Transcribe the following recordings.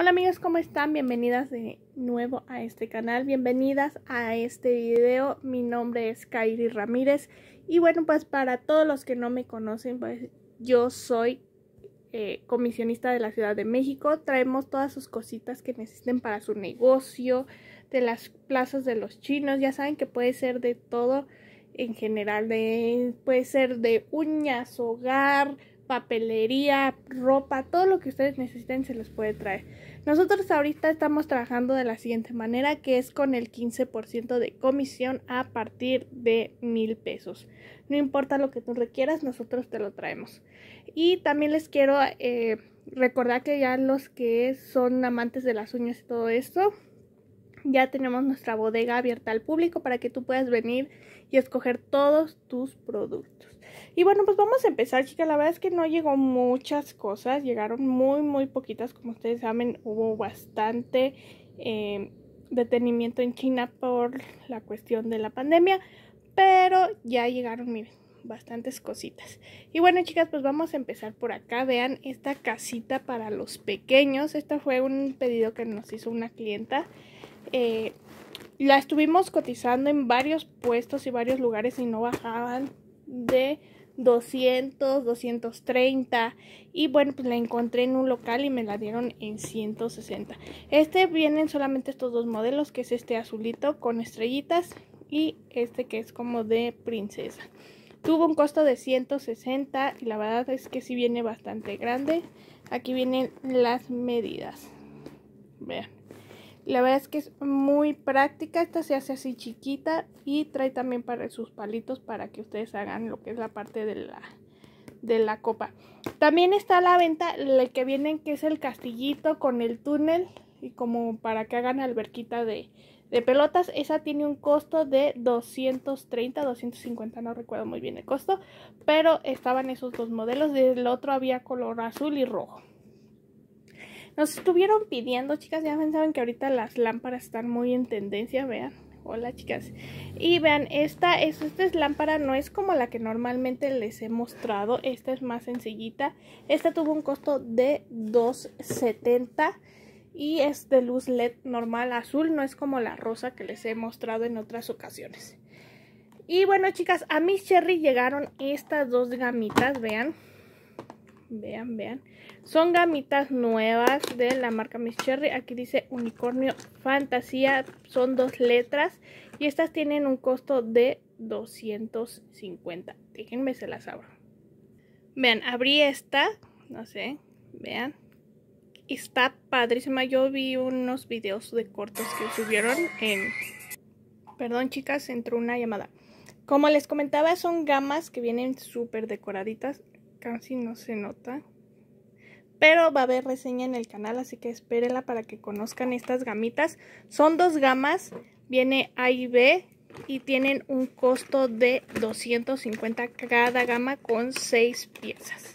Hola amigos, ¿cómo están? Bienvenidas de nuevo a este canal, bienvenidas a este video. Mi nombre es Kairi Ramírez y bueno, pues para todos los que no me conocen, pues yo soy eh, comisionista de la Ciudad de México. Traemos todas sus cositas que necesiten para su negocio, de las plazas de los chinos, ya saben que puede ser de todo en general, de, puede ser de uñas, hogar, papelería, ropa, todo lo que ustedes necesiten se los puede traer. Nosotros ahorita estamos trabajando de la siguiente manera, que es con el 15% de comisión a partir de mil pesos. No importa lo que tú requieras, nosotros te lo traemos. Y también les quiero eh, recordar que ya los que son amantes de las uñas y todo esto, ya tenemos nuestra bodega abierta al público para que tú puedas venir y escoger todos tus productos. Y bueno, pues vamos a empezar, chicas. La verdad es que no llegó muchas cosas, llegaron muy, muy poquitas. Como ustedes saben, hubo bastante em, detenimiento en China por la cuestión de la pandemia, pero ya llegaron, miren, bastantes cositas. Y bueno, chicas, pues vamos a empezar por acá. Vean esta casita para los pequeños. Esta fue un pedido que nos hizo una clienta. Eh, la estuvimos cotizando en varios puestos y varios lugares y no bajaban de 200, 230 y bueno pues la encontré en un local y me la dieron en 160. Este vienen solamente estos dos modelos que es este azulito con estrellitas y este que es como de princesa. Tuvo un costo de 160 y la verdad es que si viene bastante grande. Aquí vienen las medidas. Vean. La verdad es que es muy práctica, esta se hace así chiquita y trae también para sus palitos para que ustedes hagan lo que es la parte de la, de la copa. También está a la venta el que vienen que es el castillito con el túnel y como para que hagan alberquita de, de pelotas. Esa tiene un costo de 230, 250, no recuerdo muy bien el costo, pero estaban esos dos modelos. Del otro había color azul y rojo. Nos estuvieron pidiendo, chicas, ya saben que ahorita las lámparas están muy en tendencia, vean. Hola chicas. Y vean, esta es, esta es lámpara, no es como la que normalmente les he mostrado. Esta es más sencillita. Esta tuvo un costo de 2.70 y es de luz LED normal azul, no es como la rosa que les he mostrado en otras ocasiones. Y bueno chicas, a mis cherry llegaron estas dos gamitas, vean. Vean, vean. Son gamitas nuevas de la marca Miss Cherry. Aquí dice Unicornio Fantasía. Son dos letras. Y estas tienen un costo de 250. Déjenme se las abro. Vean, abrí esta. No sé. Vean. Está padrísima. Yo vi unos videos de cortos que subieron en... Perdón, chicas, entró una llamada. Como les comentaba, son gamas que vienen súper decoraditas casi no se nota. Pero va a haber reseña en el canal, así que espérenla para que conozcan estas gamitas. Son dos gamas, viene A y B y tienen un costo de 250 cada gama con seis piezas.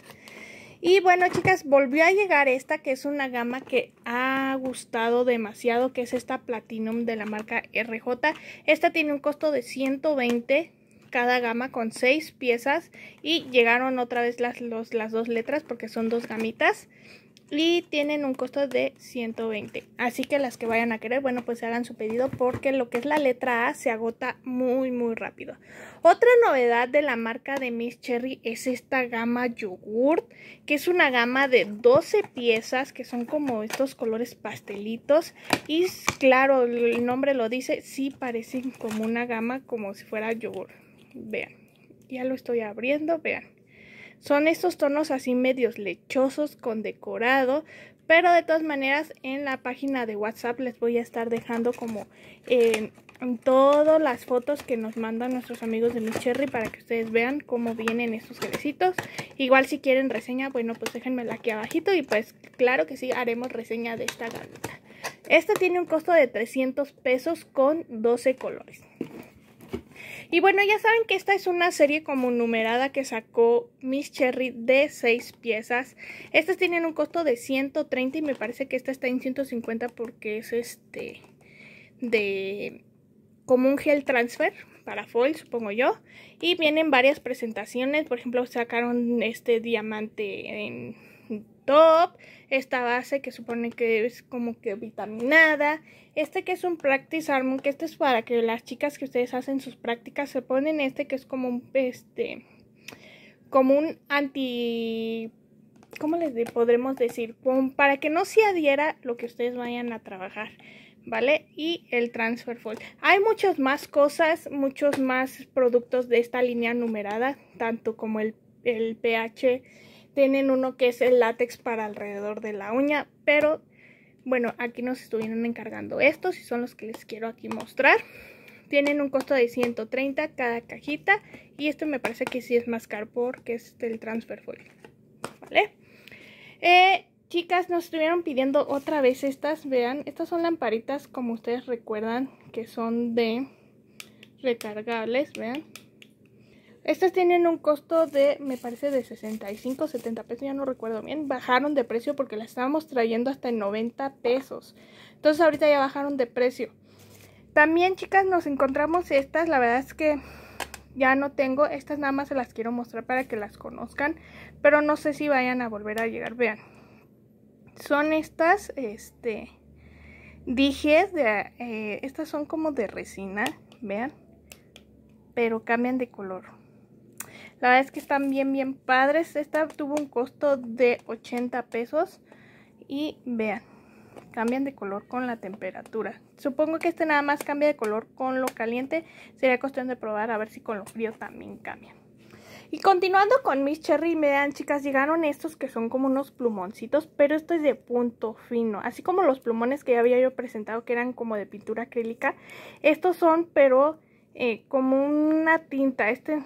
Y bueno chicas, volvió a llegar esta que es una gama que ha gustado demasiado, que es esta Platinum de la marca RJ. Esta tiene un costo de 120 cada gama con seis piezas y llegaron otra vez las, las dos letras porque son dos gamitas y tienen un costo de 120. Así que las que vayan a querer, bueno, pues hagan su pedido porque lo que es la letra A se agota muy, muy rápido. Otra novedad de la marca de Miss Cherry es esta gama yogurt, que es una gama de 12 piezas que son como estos colores pastelitos. Y claro, el nombre lo dice, sí parecen como una gama como si fuera yogurt vean, ya lo estoy abriendo, vean. Son estos tonos así medios lechosos con decorado, pero de todas maneras en la página de WhatsApp les voy a estar dejando como eh, todas las fotos que nos mandan nuestros amigos de Miss Cherry para que ustedes vean cómo vienen estos jerecitos. Igual si quieren reseña, bueno pues déjenmela aquí abajito y pues claro que sí haremos reseña de esta galleta. Esta tiene un costo de 300 pesos con 12 colores. Y bueno, ya saben que esta es una serie como numerada que sacó Miss Cherry de 6 piezas. Estas tienen un costo de 130 y me parece que esta está en 150 porque es este de como un gel transfer para foil, supongo yo. Y vienen varias presentaciones, por ejemplo, sacaron este diamante en top, esta base que supone que es como que vitaminada, este que es un practice armor, que este es para que las chicas que ustedes hacen sus prácticas se ponen este que es como un este como un anti ¿cómo les podremos decir? para que no se adhiera lo que ustedes vayan a trabajar. ¿vale? Y el transfer fold. Hay muchas más cosas, muchos más productos de esta línea numerada, tanto como el, el pH tienen uno que es el látex para alrededor de la uña, pero bueno, aquí nos estuvieron encargando estos y son los que les quiero aquí mostrar. Tienen un costo de 130 cada cajita y este me parece que sí es más caro porque es el transfer foil, ¿vale? Eh, chicas, nos estuvieron pidiendo otra vez estas, vean, estas son lamparitas como ustedes recuerdan que son de recargables, vean estas tienen un costo de, me parece, de 65, 70 pesos, ya no recuerdo bien. Bajaron de precio porque las estábamos trayendo hasta en 90 pesos. Entonces ahorita ya bajaron de precio. También, chicas, nos encontramos estas. La verdad es que ya no tengo. Estas nada más se las quiero mostrar para que las conozcan. Pero no sé si vayan a volver a llegar. Vean. Son estas, este, dijes de, eh, estas son como de resina, vean. Pero cambian de color. La verdad es que están bien, bien padres. Esta tuvo un costo de 80 pesos. Y vean, cambian de color con la temperatura. Supongo que este nada más cambia de color con lo caliente. Sería cuestión de probar a ver si con lo frío también cambian. Y continuando con mis cherry, vean chicas, llegaron estos que son como unos plumoncitos, pero esto es de punto fino. Así como los plumones que ya había yo presentado que eran como de pintura acrílica. Estos son, pero eh, como una tinta. Este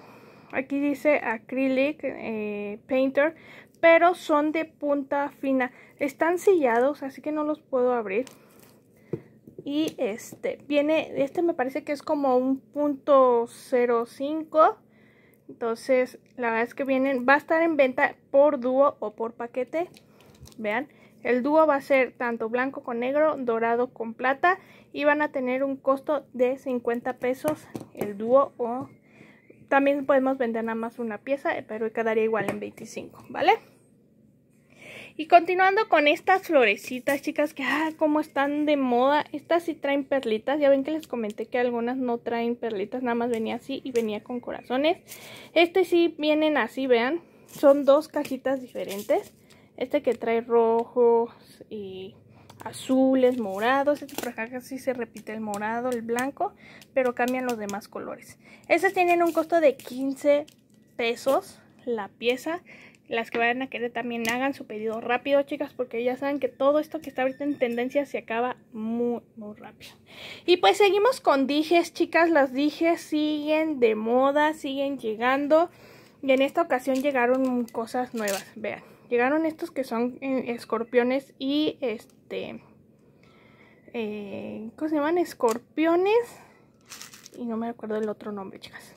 aquí dice acrylic eh, painter, pero son de punta fina. Están sellados, así que no los puedo abrir. Y este viene, este me parece que es como un punto 05. Entonces, la verdad es que vienen, va a estar en venta por dúo o por paquete. Vean, el dúo va a ser tanto blanco con negro, dorado con plata y van a tener un costo de 50 pesos el dúo o también podemos vender nada más una pieza, pero quedaría igual en 25, ¿vale? Y continuando con estas florecitas, chicas, que ah, como están de moda. Estas sí traen perlitas. Ya ven que les comenté que algunas no traen perlitas, nada más venía así y venía con corazones. Este sí vienen así, vean. Son dos cajitas diferentes. Este que trae rojos y azules, morados. Este por acá casi se repite el morado, el blanco, pero cambian los demás colores. Estas tienen un costo de 15 pesos la pieza. Las que vayan a querer también hagan su pedido rápido, chicas, porque ya saben que todo esto que está ahorita en tendencia se acaba muy, muy rápido. Y pues seguimos con dijes, chicas. Las dijes siguen de moda, siguen llegando. Y en esta ocasión llegaron cosas nuevas, vean. Llegaron estos que son eh, escorpiones y este... Eh, ¿Cómo se llaman? Escorpiones. Y no me acuerdo el otro nombre, chicas.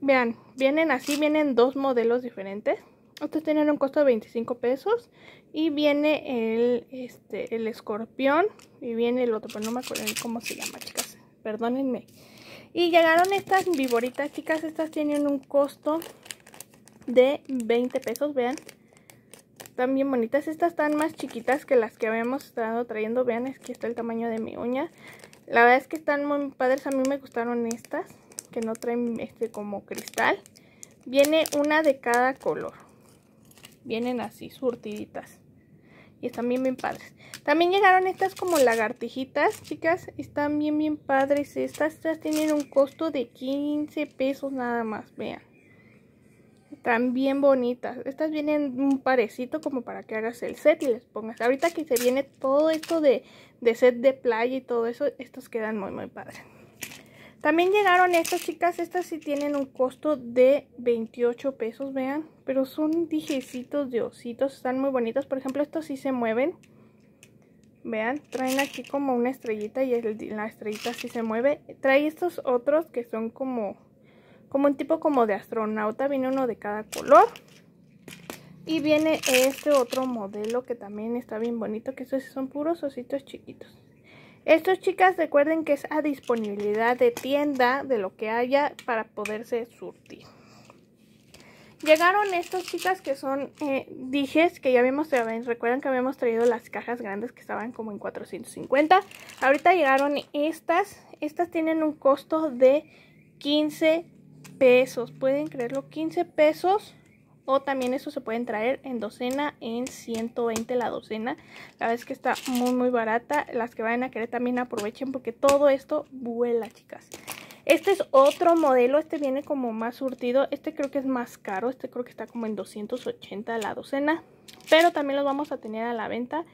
Vean, vienen así, vienen dos modelos diferentes. Estos tienen un costo de 25 pesos. Y viene el, este, el escorpión. Y viene el otro, pero no me acuerdo cómo se llama, chicas. Perdónenme. Y llegaron estas viboritas, chicas. Estas tienen un costo de 20 pesos, vean. Están bien bonitas. Estas están más chiquitas que las que habíamos estado trayendo. Vean, es que está el tamaño de mi uña. La verdad es que están muy padres. A mí me gustaron estas. Que no traen este como cristal. Viene una de cada color. Vienen así, surtiditas. Y están bien, bien padres. También llegaron estas como lagartijitas, chicas. Están bien, bien padres. Estas, estas tienen un costo de 15 pesos nada más. Vean. Están bien bonitas. Estas vienen un parecito como para que hagas el set y les pongas. Ahorita que se viene todo esto de, set de playa y todo eso, estos quedan muy, muy padres. También llegaron estas chicas, estas sí tienen un costo de 28 pesos, vean. Pero son dijecitos de ositos, están muy bonitos. Por ejemplo, estos sí se mueven. Vean, traen aquí como una estrellita y la estrellita sí se mueve. Trae estos otros que son como como un tipo como de astronauta, viene uno de cada color. Y viene este otro modelo que también está bien bonito, que estos son puros ositos chiquitos. Estos chicas recuerden que es a disponibilidad de tienda, de lo que haya, para poderse surtir. Llegaron estas chicas que son eh, dijes que ya habíamos traído, recuerdan que habíamos traído las cajas grandes que estaban como en 450. Ahorita llegaron estas, estas tienen un costo de 15 pesos. Pueden creerlo, 15 pesos. O también eso se pueden traer en docena, en 120 la docena. La vez que está muy, muy barata. Las que vayan a querer también aprovechen porque todo esto vuela, chicas. Este es otro modelo. Este viene como más surtido. Este creo que es más caro. Este creo que está como en 280 la docena. Pero también los vamos a tener a la venta.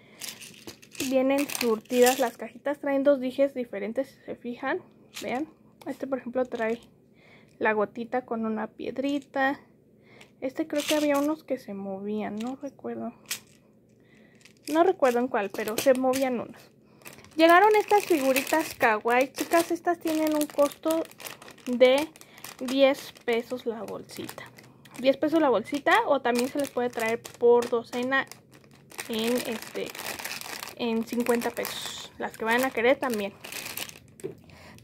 Vienen surtidas las cajitas. Traen dos dijes diferentes, si se fijan. Vean. Este, por ejemplo, trae la gotita con una piedrita. Este creo que había unos que se movían, no recuerdo. No recuerdo en cuál, pero se movían unos. Llegaron estas figuritas kawaii. Chicas, estas tienen un costo de 10 pesos la bolsita. 10 pesos la bolsita o también se les puede traer por docena en este en 50 pesos. Las que vayan a querer también.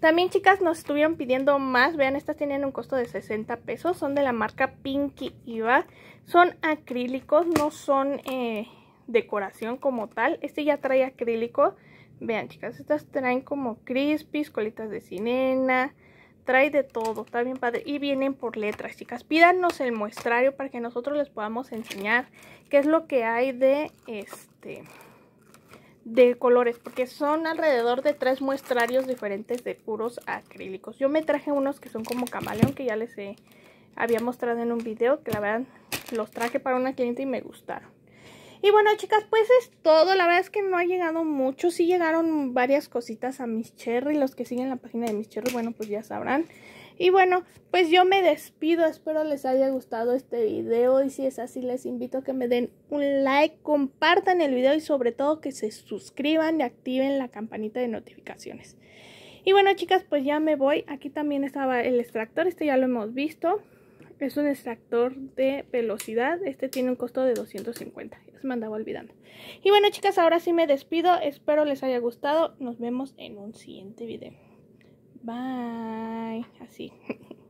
También chicas nos estuvieron pidiendo más, vean estas tienen un costo de 60 pesos, son de la marca Pinky Iva, son acrílicos, no son eh, decoración como tal, este ya trae acrílico, vean chicas, estas traen como crispis, colitas de cinena, trae de todo, está bien padre. Y vienen por letras, chicas. Pídanos el muestrario para que nosotros les podamos enseñar qué es lo que hay de este de colores, porque son alrededor de tres muestrarios diferentes de puros acrílicos. Yo me traje unos que son como camaleón, que ya les había mostrado en un video, que la verdad los traje para una cliente y me gustaron. Y bueno, chicas, pues es todo. La verdad es que no ha llegado mucho. Si llegaron varias cositas a mis cherry. Los que siguen la página de mis cherry, bueno, pues ya sabrán. Y bueno, pues yo me despido, espero les haya gustado este video y si es así les invito a que me den un like, compartan el video y sobre todo que se suscriban y activen la campanita de notificaciones. Y bueno chicas, pues ya me voy. Aquí también estaba el extractor, este ya lo hemos visto. Es un extractor de velocidad, este tiene un costo de 250, ya se me andaba olvidando. Y bueno chicas, ahora sí me despido, espero les haya gustado, nos vemos en un siguiente video. Bye. Así.